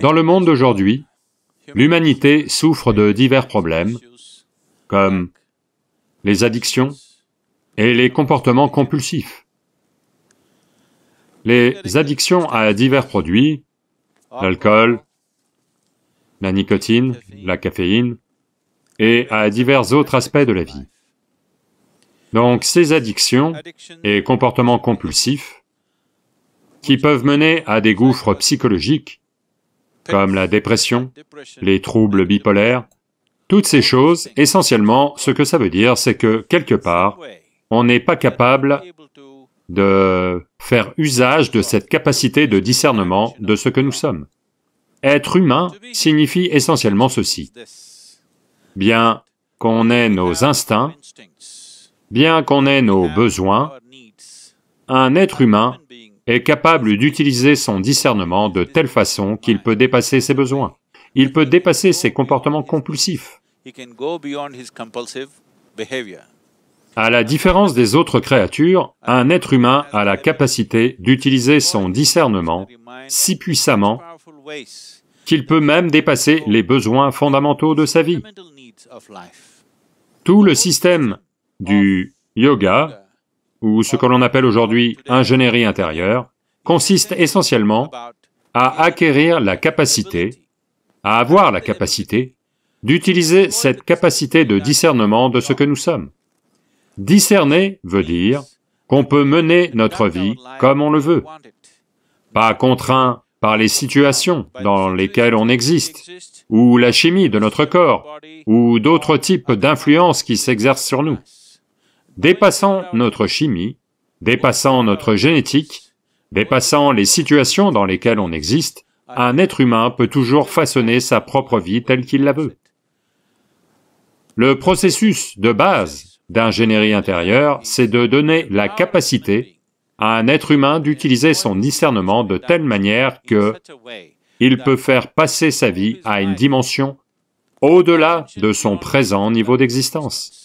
Dans le monde d'aujourd'hui, l'humanité souffre de divers problèmes, comme les addictions et les comportements compulsifs. Les addictions à divers produits, l'alcool, la nicotine, la caféine, et à divers autres aspects de la vie. Donc ces addictions et comportements compulsifs qui peuvent mener à des gouffres psychologiques comme la dépression, les troubles bipolaires, toutes ces choses, essentiellement, ce que ça veut dire, c'est que, quelque part, on n'est pas capable de faire usage de cette capacité de discernement de ce que nous sommes. Être humain signifie essentiellement ceci. Bien qu'on ait nos instincts, bien qu'on ait nos besoins, un être humain est capable d'utiliser son discernement de telle façon qu'il peut dépasser ses besoins. Il peut dépasser ses comportements compulsifs. À la différence des autres créatures, un être humain a la capacité d'utiliser son discernement si puissamment qu'il peut même dépasser les besoins fondamentaux de sa vie. Tout le système du yoga ou ce que l'on appelle aujourd'hui ingénierie intérieure, consiste essentiellement à acquérir la capacité, à avoir la capacité, d'utiliser cette capacité de discernement de ce que nous sommes. Discerner veut dire qu'on peut mener notre vie comme on le veut, pas contraint par les situations dans lesquelles on existe, ou la chimie de notre corps, ou d'autres types d'influences qui s'exercent sur nous dépassant notre chimie, dépassant notre génétique, dépassant les situations dans lesquelles on existe, un être humain peut toujours façonner sa propre vie telle qu'il la veut. Le processus de base d'ingénierie intérieure, c'est de donner la capacité à un être humain d'utiliser son discernement de telle manière que il peut faire passer sa vie à une dimension au-delà de son présent niveau d'existence.